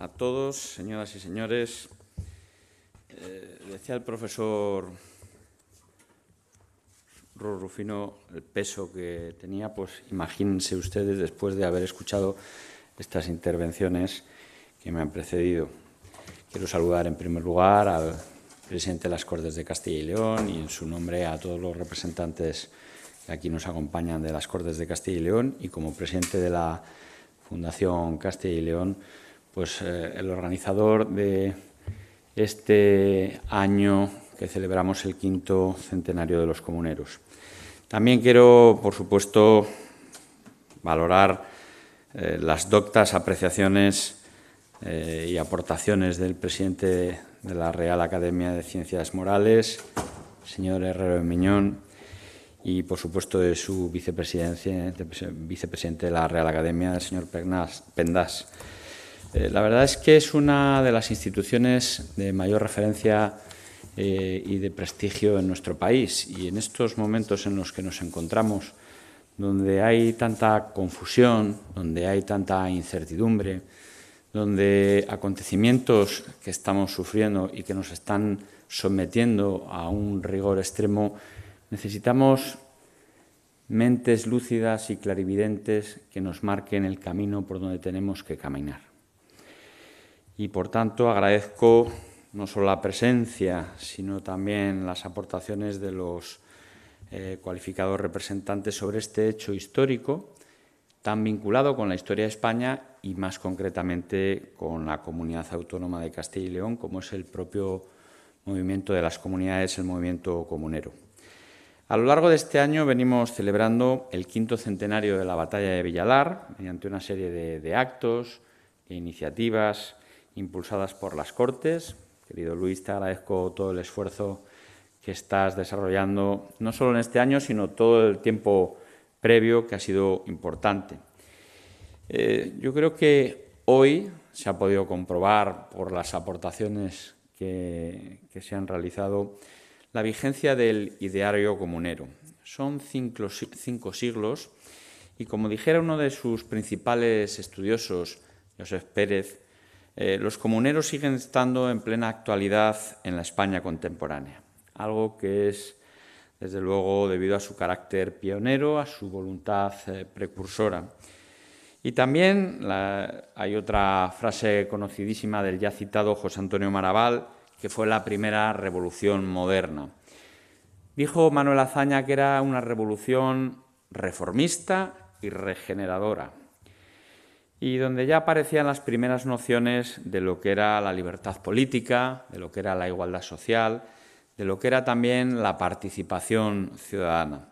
a todos, señoras y señores. Eh, decía el profesor Rufino el peso que tenía, pues imagínense ustedes después de haber escuchado estas intervenciones que me han precedido. Quiero saludar en primer lugar al presidente de las Cortes de Castilla y León y en su nombre a todos los representantes que aquí nos acompañan de las Cortes de Castilla y León y como presidente de la Fundación Castilla y León, pues, eh, el organizador de este año que celebramos el quinto centenario de los comuneros. También quiero, por supuesto, valorar eh, las doctas apreciaciones eh, y aportaciones del presidente de la Real Academia de Ciencias Morales, señor Herrero de Miñón, y por supuesto de su vicepresidente, de, vicepresidente de la Real Academia, el señor Pendas. Eh, la verdad es que es una de las instituciones de mayor referencia eh, y de prestigio en nuestro país. Y en estos momentos en los que nos encontramos, donde hay tanta confusión, donde hay tanta incertidumbre, donde acontecimientos que estamos sufriendo y que nos están sometiendo a un rigor extremo, necesitamos mentes lúcidas y clarividentes que nos marquen el camino por donde tenemos que caminar y por tanto agradezco no solo la presencia, sino también las aportaciones de los eh, cualificados representantes sobre este hecho histórico tan vinculado con la historia de España y más concretamente con la comunidad autónoma de Castilla y León, como es el propio movimiento de las comunidades, el movimiento comunero. A lo largo de este año venimos celebrando el quinto centenario de la batalla de Villalar mediante una serie de, de actos e iniciativas impulsadas por las Cortes. Querido Luis, te agradezco todo el esfuerzo que estás desarrollando, no solo en este año, sino todo el tiempo previo que ha sido importante. Eh, yo creo que hoy se ha podido comprobar por las aportaciones que, se han realizado la vigencia del ideario comunero. Son cinco, siglos y como dijera uno de sus principales estudiosos, José Pérez, eh, los comuneros siguen estando en plena actualidad en la España contemporánea, algo que es, desde luego, debido a su carácter pionero, a su voluntad eh, precursora. Y también hay otra frase conocidísima del ya citado José Antonio Maraval, que fue la primera revolución moderna. Dijo Manuel Azaña que era una revolución reformista y regeneradora y donde ya aparecían las primeras nociones de lo que era la libertad política, de lo que era la igualdad social, de lo que era también la participación ciudadana.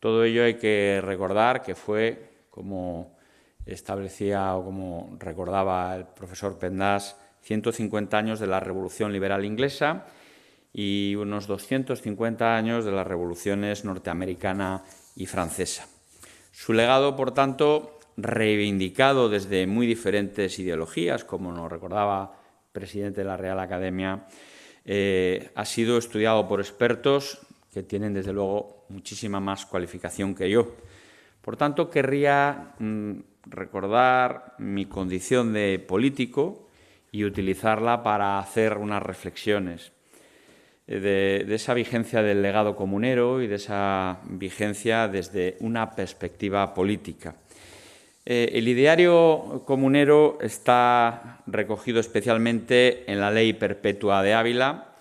Todo ello hay que recordar que fue, como establecía o como recordaba el profesor Pendas, 150 años de la Revolución Liberal Inglesa y unos 250 años de las revoluciones norteamericana y francesa. Su legado, por tanto, reivindicado desde muy diferentes ideologías, como nos recordaba el presidente de la Real Academia, eh, ha sido estudiado por expertos que tienen desde luego muchísima más cualificación que yo. Por tanto, querría mm, recordar mi condición de político y utilizarla para hacer unas reflexiones eh, de, esa vigencia del legado comunero y de esa vigencia desde una perspectiva política. Eh, el ideario comunero está recogido especialmente en la Ley Perpetua de Ávila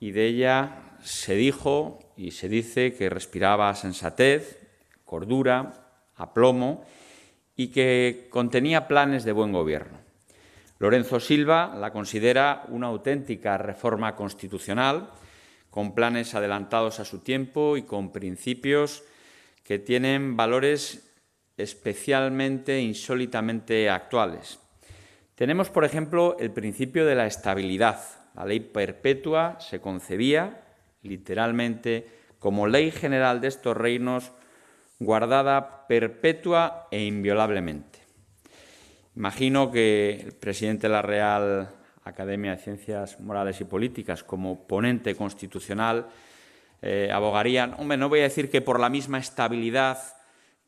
y de ella se dijo y se dice que respiraba sensatez, cordura, aplomo y que contenía planes de buen gobierno. Lorenzo Silva la considera una auténtica reforma constitucional, con planes adelantados a su tiempo y con principios que tienen valores especialmente insólitamente actuales. Tenemos, por ejemplo, el principio de la estabilidad. La ley perpetua se concebía, literalmente, como ley general de estos reinos, guardada perpetua e inviolablemente. Imagino que el presidente de la Real Academia de Ciencias Morales y Políticas, como ponente constitucional, eh, abogaría... abogarían, hombre, no voy a decir que por la misma estabilidad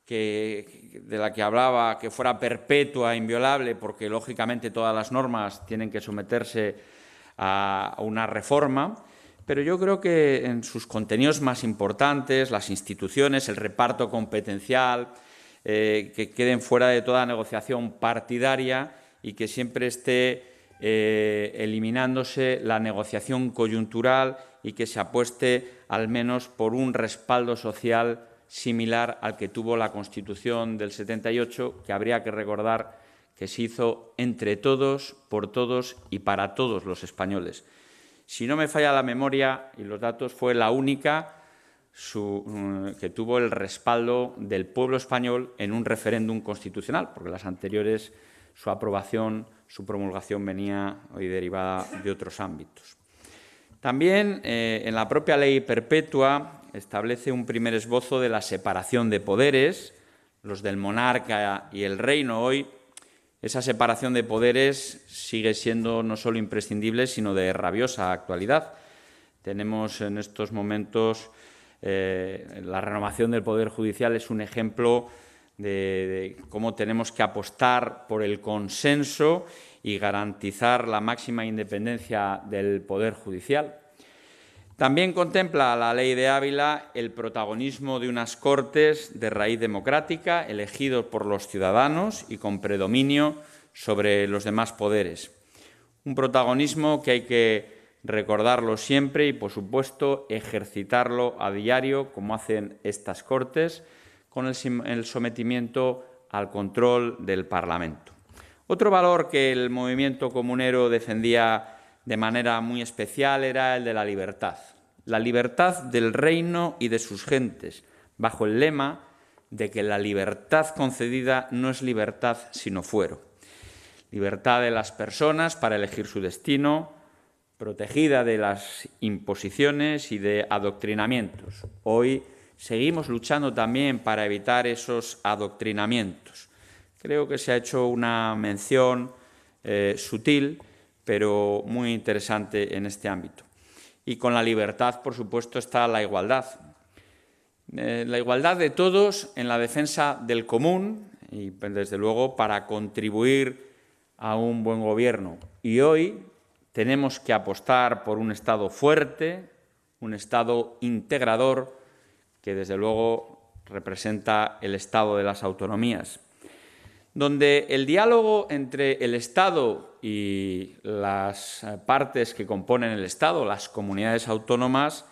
que, de la que hablaba, que fuera perpetua, inviolable, porque lógicamente todas las normas tienen que someterse a una reforma, pero yo creo que en sus contenidos más importantes, las instituciones, el reparto competencial, eh, que queden fuera de toda negociación partidaria y que siempre esté eh, eliminándose la negociación coyuntural y que se apueste al menos por un respaldo social similar al que tuvo la Constitución del 78, que habría que recordar que se hizo entre todos, por todos y para todos los españoles. Si no me falla la memoria y los datos, fue la única mm, que tuvo el respaldo del pueblo español en un referéndum constitucional, porque las anteriores, su aprobación, su promulgación venía hoy derivada de otros ámbitos. También eh, en la propia ley perpetua establece un primer esbozo de la separación de poderes, los del monarca y el reino hoy. Esa separación de poderes sigue siendo no solo imprescindible, sino de rabiosa actualidad. Tenemos en estos momentos eh, la renovación del Poder Judicial es un ejemplo de, cómo tenemos que apostar por el consenso y garantizar la máxima independencia del Poder Judicial. También contempla la Ley de Ávila el protagonismo de unas Cortes de raíz democrática, elegidos por los ciudadanos y con predominio sobre los demás poderes. Un protagonismo que hay que recordarlo siempre y, por supuesto, ejercitarlo a diario, como hacen estas Cortes, con el sometimiento al control del Parlamento. Otro valor que el movimiento comunero defendía de manera muy especial era el de la libertad, la libertad del reino y de sus gentes, bajo el lema de que la libertad concedida no es libertad sino fuero. Libertad de las personas para elegir su destino, protegida de las imposiciones y de adoctrinamientos. Hoy seguimos luchando también para evitar esos adoctrinamientos. Creo que se ha hecho una mención eh, sutil, pero muy interesante en este ámbito. Y con la libertad, por supuesto, está la igualdad. Eh, la igualdad de todos en la defensa del común y, desde luego, para contribuir a un buen gobierno. Y hoy tenemos que apostar por un Estado fuerte, un Estado integrador, que desde luego representa el Estado de las autonomías, donde el diálogo entre el Estado y las partes que componen el Estado, las comunidades autónomas,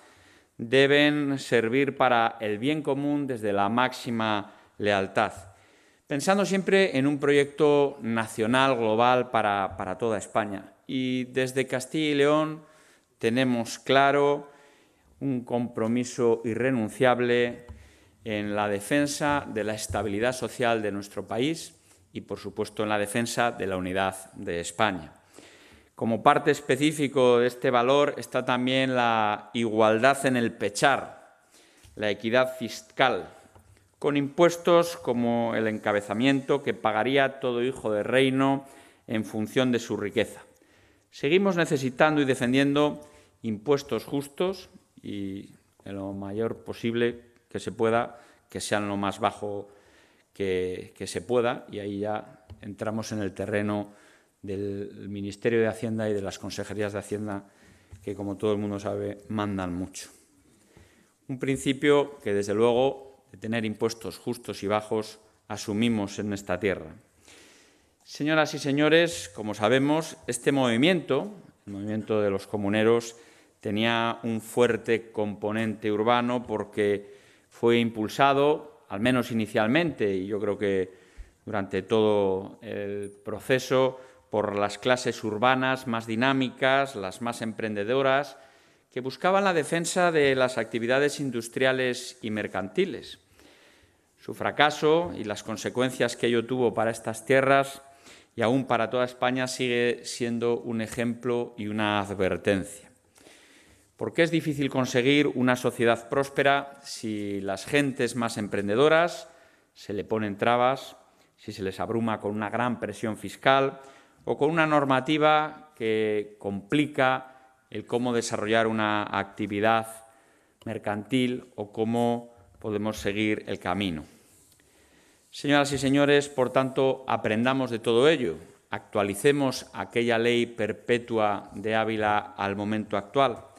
deben servir para el bien común desde la máxima lealtad, pensando siempre en un proyecto nacional, global, para, toda España. Y desde Castilla y León tenemos claro un compromiso irrenunciable en la defensa de la estabilidad social de nuestro país y, por supuesto, en la defensa de la unidad de España. Como parte específico de este valor está también la igualdad en el pechar, la equidad fiscal, con impuestos como el encabezamiento que pagaría todo hijo de reino en función de su riqueza. Seguimos necesitando y defendiendo impuestos justos, y en lo mayor posible que se pueda, que sean lo más bajo que, se pueda y ahí ya entramos en el terreno del Ministerio de Hacienda y de las consejerías de Hacienda que, como todo el mundo sabe, mandan mucho. Un principio que, desde luego, de tener impuestos justos y bajos, asumimos en esta tierra. Señoras y señores, como sabemos, este movimiento, el movimiento de los comuneros, tenía un fuerte componente urbano porque fue impulsado, al menos inicialmente, y yo creo que durante todo el proceso, por las clases urbanas más dinámicas, las más emprendedoras, que buscaban la defensa de las actividades industriales y mercantiles. Su fracaso y las consecuencias que ello tuvo para estas tierras y aún para toda España sigue siendo un ejemplo y una advertencia. Porque es difícil conseguir una sociedad próspera si las gentes más emprendedoras se le ponen trabas, si se les abruma con una gran presión fiscal o con una normativa que complica el cómo desarrollar una actividad mercantil o cómo podemos seguir el camino. Señoras y señores, por tanto, aprendamos de todo ello, actualicemos aquella ley perpetua de Ávila al momento actual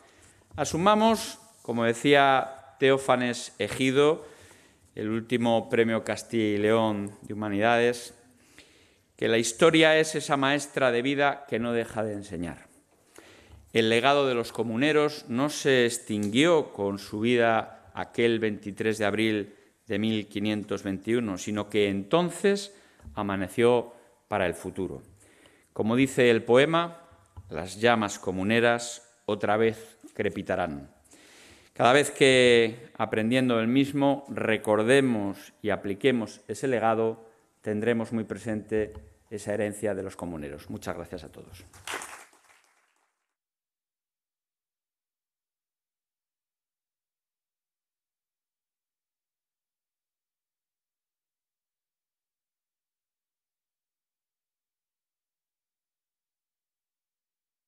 Asumamos, como decía Teófanes Egido, el último premio Castilla y León de Humanidades, que la historia es esa maestra de vida que no deja de enseñar. El legado de los comuneros no se extinguió con su vida aquel 23 de abril de 1521, sino que entonces amaneció para el futuro. Como dice el poema, las llamas comuneras otra vez crepitarán. Cada vez que, aprendiendo el mismo, recordemos y apliquemos ese legado, tendremos muy presente esa herencia de los comuneros. Muchas gracias a todos.